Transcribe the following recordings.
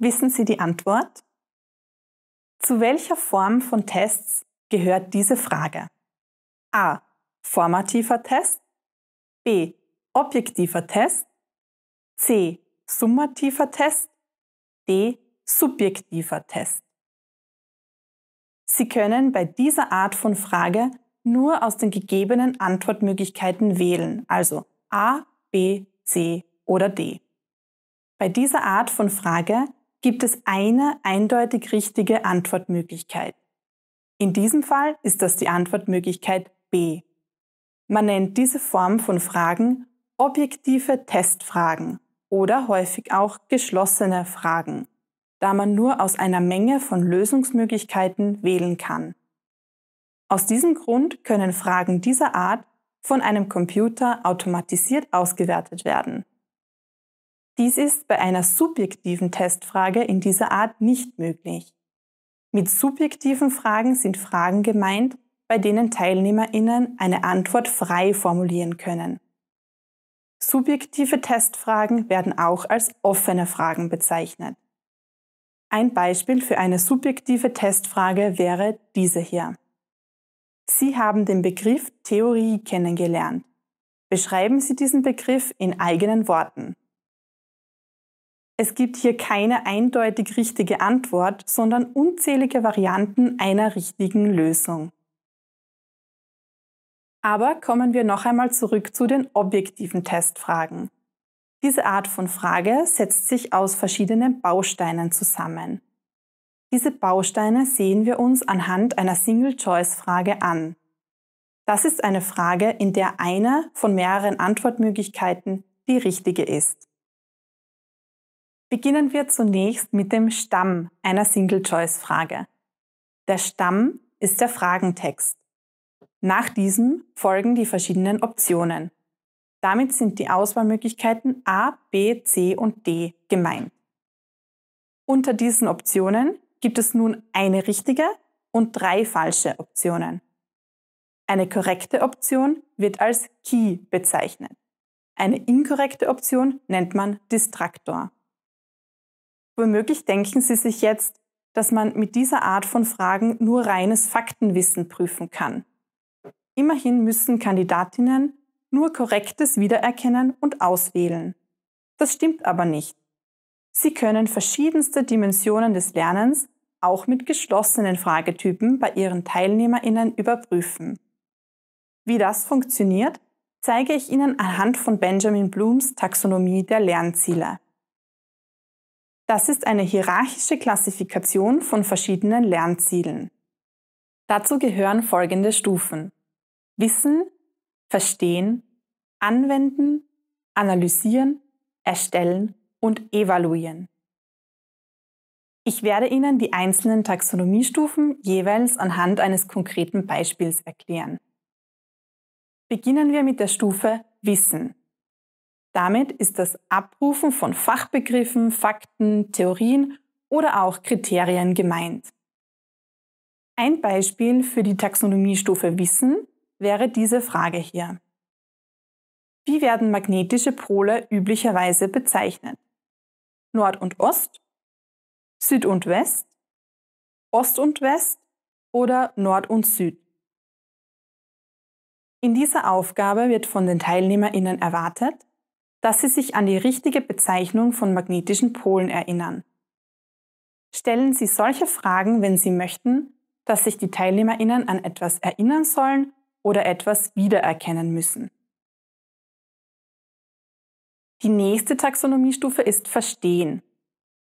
Wissen Sie die Antwort? Zu welcher Form von Tests gehört diese Frage? A. Formativer Test. B. Objektiver Test. C. Summativer Test. D. Subjektiver Test. Sie können bei dieser Art von Frage nur aus den gegebenen Antwortmöglichkeiten wählen, also A, B, C oder D. Bei dieser Art von Frage gibt es eine eindeutig richtige Antwortmöglichkeit. In diesem Fall ist das die Antwortmöglichkeit B. Man nennt diese Form von Fragen objektive Testfragen oder häufig auch geschlossene Fragen, da man nur aus einer Menge von Lösungsmöglichkeiten wählen kann. Aus diesem Grund können Fragen dieser Art von einem Computer automatisiert ausgewertet werden. Dies ist bei einer subjektiven Testfrage in dieser Art nicht möglich. Mit subjektiven Fragen sind Fragen gemeint, bei denen Teilnehmerinnen eine Antwort frei formulieren können. Subjektive Testfragen werden auch als offene Fragen bezeichnet. Ein Beispiel für eine subjektive Testfrage wäre diese hier. Sie haben den Begriff Theorie kennengelernt. Beschreiben Sie diesen Begriff in eigenen Worten. Es gibt hier keine eindeutig richtige Antwort, sondern unzählige Varianten einer richtigen Lösung. Aber kommen wir noch einmal zurück zu den objektiven Testfragen. Diese Art von Frage setzt sich aus verschiedenen Bausteinen zusammen. Diese Bausteine sehen wir uns anhand einer Single-Choice-Frage an. Das ist eine Frage, in der eine von mehreren Antwortmöglichkeiten die richtige ist. Beginnen wir zunächst mit dem Stamm einer Single-Choice-Frage. Der Stamm ist der Fragentext. Nach diesem folgen die verschiedenen Optionen. Damit sind die Auswahlmöglichkeiten A, B, C und D gemeint. Unter diesen Optionen gibt es nun eine richtige und drei falsche Optionen. Eine korrekte Option wird als Key bezeichnet. Eine inkorrekte Option nennt man Distraktor. Womöglich denken Sie sich jetzt, dass man mit dieser Art von Fragen nur reines Faktenwissen prüfen kann. Immerhin müssen Kandidatinnen nur Korrektes wiedererkennen und auswählen. Das stimmt aber nicht. Sie können verschiedenste Dimensionen des Lernens auch mit geschlossenen Fragetypen bei Ihren Teilnehmerinnen überprüfen. Wie das funktioniert, zeige ich Ihnen anhand von Benjamin Blooms Taxonomie der Lernziele. Das ist eine hierarchische Klassifikation von verschiedenen Lernzielen. Dazu gehören folgende Stufen. Wissen, Verstehen, Anwenden, Analysieren, Erstellen und Evaluieren. Ich werde Ihnen die einzelnen Taxonomiestufen jeweils anhand eines konkreten Beispiels erklären. Beginnen wir mit der Stufe Wissen. Damit ist das Abrufen von Fachbegriffen, Fakten, Theorien oder auch Kriterien gemeint. Ein Beispiel für die Taxonomiestufe Wissen wäre diese Frage hier. Wie werden magnetische Pole üblicherweise bezeichnet? Nord und Ost, Süd und West, Ost und West oder Nord und Süd? In dieser Aufgabe wird von den Teilnehmerinnen erwartet, dass Sie sich an die richtige Bezeichnung von magnetischen Polen erinnern. Stellen Sie solche Fragen, wenn Sie möchten, dass sich die Teilnehmerinnen an etwas erinnern sollen oder etwas wiedererkennen müssen. Die nächste Taxonomiestufe ist Verstehen.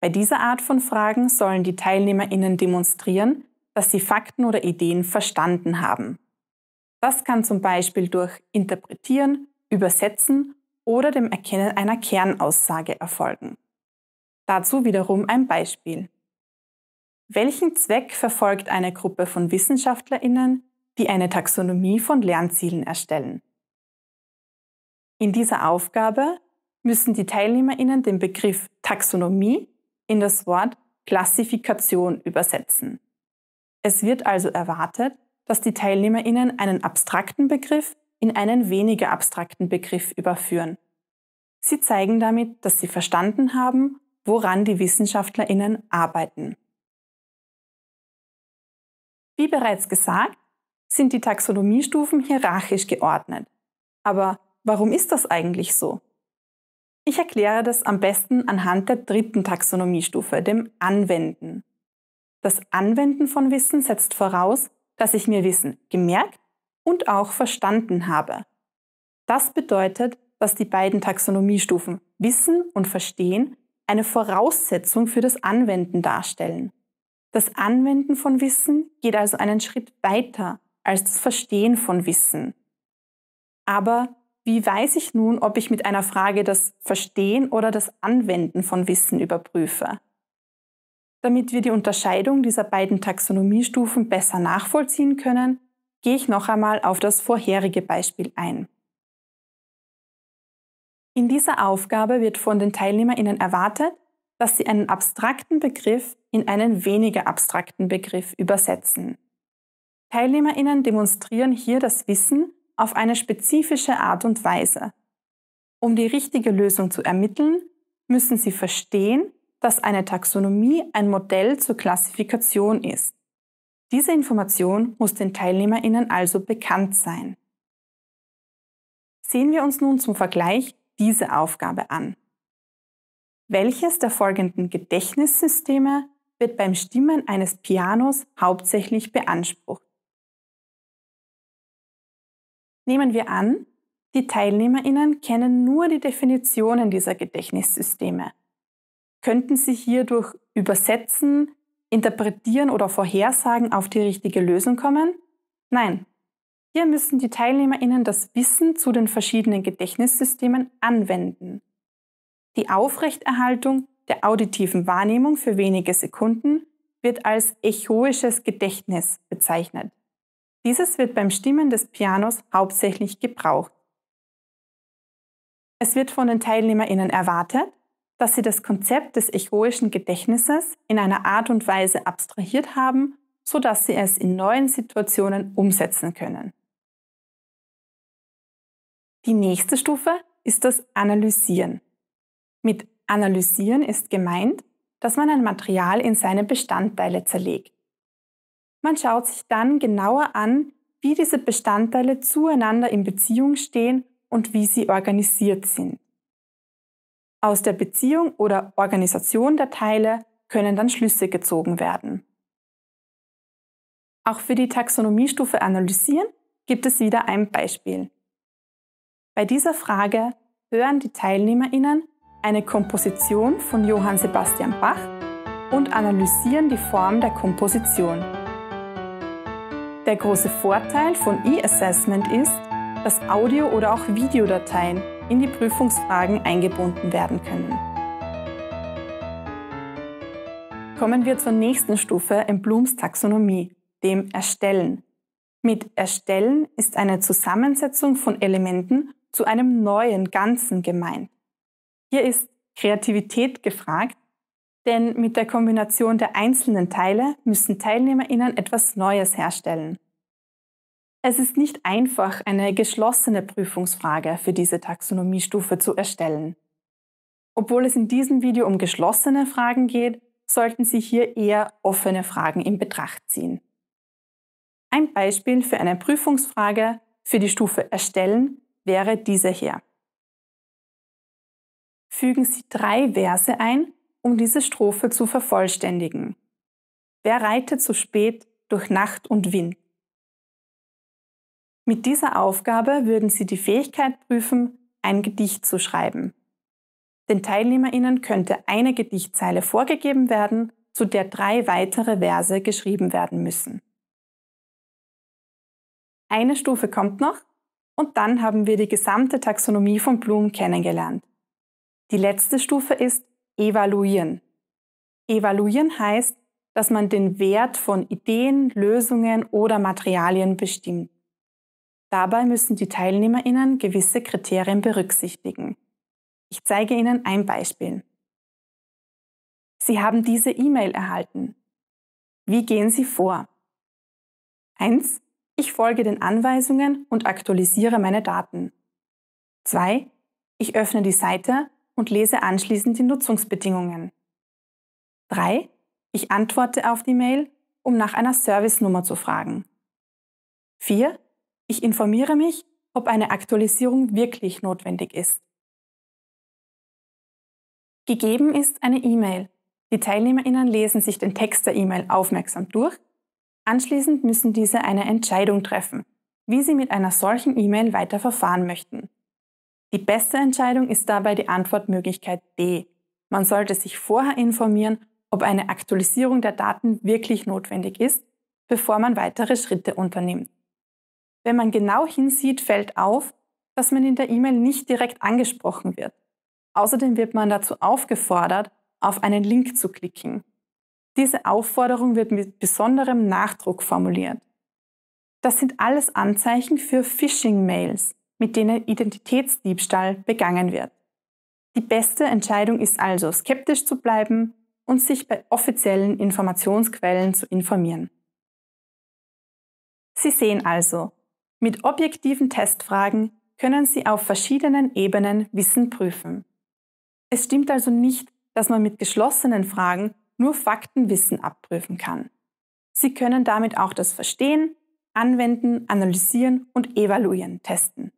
Bei dieser Art von Fragen sollen die Teilnehmerinnen demonstrieren, dass sie Fakten oder Ideen verstanden haben. Das kann zum Beispiel durch Interpretieren, Übersetzen oder dem Erkennen einer Kernaussage erfolgen. Dazu wiederum ein Beispiel. Welchen Zweck verfolgt eine Gruppe von Wissenschaftlerinnen, die eine Taxonomie von Lernzielen erstellen? In dieser Aufgabe müssen die Teilnehmerinnen den Begriff Taxonomie in das Wort Klassifikation übersetzen. Es wird also erwartet, dass die Teilnehmerinnen einen abstrakten Begriff in einen weniger abstrakten Begriff überführen. Sie zeigen damit, dass sie verstanden haben, woran die Wissenschaftlerinnen arbeiten. Wie bereits gesagt, sind die Taxonomiestufen hierarchisch geordnet. Aber warum ist das eigentlich so? Ich erkläre das am besten anhand der dritten Taxonomiestufe, dem Anwenden. Das Anwenden von Wissen setzt voraus, dass ich mir Wissen gemerkt und auch verstanden habe. Das bedeutet, dass die beiden Taxonomiestufen Wissen und Verstehen eine Voraussetzung für das Anwenden darstellen. Das Anwenden von Wissen geht also einen Schritt weiter als das Verstehen von Wissen. Aber wie weiß ich nun, ob ich mit einer Frage das Verstehen oder das Anwenden von Wissen überprüfe? Damit wir die Unterscheidung dieser beiden Taxonomiestufen besser nachvollziehen können, gehe ich noch einmal auf das vorherige Beispiel ein. In dieser Aufgabe wird von den TeilnehmerInnen erwartet, dass sie einen abstrakten Begriff in einen weniger abstrakten Begriff übersetzen. TeilnehmerInnen demonstrieren hier das Wissen auf eine spezifische Art und Weise. Um die richtige Lösung zu ermitteln, müssen sie verstehen, dass eine Taxonomie ein Modell zur Klassifikation ist. Diese Information muss den TeilnehmerInnen also bekannt sein. Sehen wir uns nun zum Vergleich diese Aufgabe an. Welches der folgenden Gedächtnissysteme wird beim Stimmen eines Pianos hauptsächlich beansprucht? Nehmen wir an, die TeilnehmerInnen kennen nur die Definitionen dieser Gedächtnissysteme. Könnten sie hierdurch übersetzen, Interpretieren oder Vorhersagen auf die richtige Lösung kommen? Nein. Hier müssen die TeilnehmerInnen das Wissen zu den verschiedenen Gedächtnissystemen anwenden. Die Aufrechterhaltung der auditiven Wahrnehmung für wenige Sekunden wird als echoisches Gedächtnis bezeichnet. Dieses wird beim Stimmen des Pianos hauptsächlich gebraucht. Es wird von den TeilnehmerInnen erwartet, dass sie das Konzept des echoischen Gedächtnisses in einer Art und Weise abstrahiert haben, sodass sie es in neuen Situationen umsetzen können. Die nächste Stufe ist das Analysieren. Mit Analysieren ist gemeint, dass man ein Material in seine Bestandteile zerlegt. Man schaut sich dann genauer an, wie diese Bestandteile zueinander in Beziehung stehen und wie sie organisiert sind. Aus der Beziehung oder Organisation der Teile können dann Schlüsse gezogen werden. Auch für die Taxonomiestufe Analysieren gibt es wieder ein Beispiel. Bei dieser Frage hören die TeilnehmerInnen eine Komposition von Johann Sebastian Bach und analysieren die Form der Komposition. Der große Vorteil von E-Assessment ist, dass Audio- oder auch Videodateien in die Prüfungsfragen eingebunden werden können. Kommen wir zur nächsten Stufe in Blooms Taxonomie, dem Erstellen. Mit Erstellen ist eine Zusammensetzung von Elementen zu einem neuen Ganzen gemeint. Hier ist Kreativität gefragt, denn mit der Kombination der einzelnen Teile müssen Teilnehmerinnen etwas Neues herstellen. Es ist nicht einfach, eine geschlossene Prüfungsfrage für diese Taxonomiestufe zu erstellen. Obwohl es in diesem Video um geschlossene Fragen geht, sollten Sie hier eher offene Fragen in Betracht ziehen. Ein Beispiel für eine Prüfungsfrage für die Stufe Erstellen wäre diese hier. Fügen Sie drei Verse ein, um diese Strophe zu vervollständigen. Wer reitet so spät durch Nacht und Wind? Mit dieser Aufgabe würden Sie die Fähigkeit prüfen, ein Gedicht zu schreiben. Den TeilnehmerInnen könnte eine Gedichtzeile vorgegeben werden, zu der drei weitere Verse geschrieben werden müssen. Eine Stufe kommt noch und dann haben wir die gesamte Taxonomie von Blumen kennengelernt. Die letzte Stufe ist Evaluieren. Evaluieren heißt, dass man den Wert von Ideen, Lösungen oder Materialien bestimmt. Dabei müssen die TeilnehmerInnen gewisse Kriterien berücksichtigen. Ich zeige Ihnen ein Beispiel. Sie haben diese E-Mail erhalten. Wie gehen Sie vor? 1. Ich folge den Anweisungen und aktualisiere meine Daten. 2. Ich öffne die Seite und lese anschließend die Nutzungsbedingungen. 3. Ich antworte auf die Mail, um nach einer Servicenummer zu fragen. 4. Ich informiere mich, ob eine Aktualisierung wirklich notwendig ist. Gegeben ist eine E-Mail. Die Teilnehmerinnen lesen sich den Text der E-Mail aufmerksam durch. Anschließend müssen diese eine Entscheidung treffen, wie sie mit einer solchen E-Mail weiter verfahren möchten. Die beste Entscheidung ist dabei die Antwortmöglichkeit D. Man sollte sich vorher informieren, ob eine Aktualisierung der Daten wirklich notwendig ist, bevor man weitere Schritte unternimmt. Wenn man genau hinsieht, fällt auf, dass man in der E-Mail nicht direkt angesprochen wird. Außerdem wird man dazu aufgefordert, auf einen Link zu klicken. Diese Aufforderung wird mit besonderem Nachdruck formuliert. Das sind alles Anzeichen für Phishing-Mails, mit denen Identitätsdiebstahl begangen wird. Die beste Entscheidung ist also, skeptisch zu bleiben und sich bei offiziellen Informationsquellen zu informieren. Sie sehen also, mit objektiven Testfragen können Sie auf verschiedenen Ebenen Wissen prüfen. Es stimmt also nicht, dass man mit geschlossenen Fragen nur Faktenwissen abprüfen kann. Sie können damit auch das Verstehen, Anwenden, Analysieren und Evaluieren testen.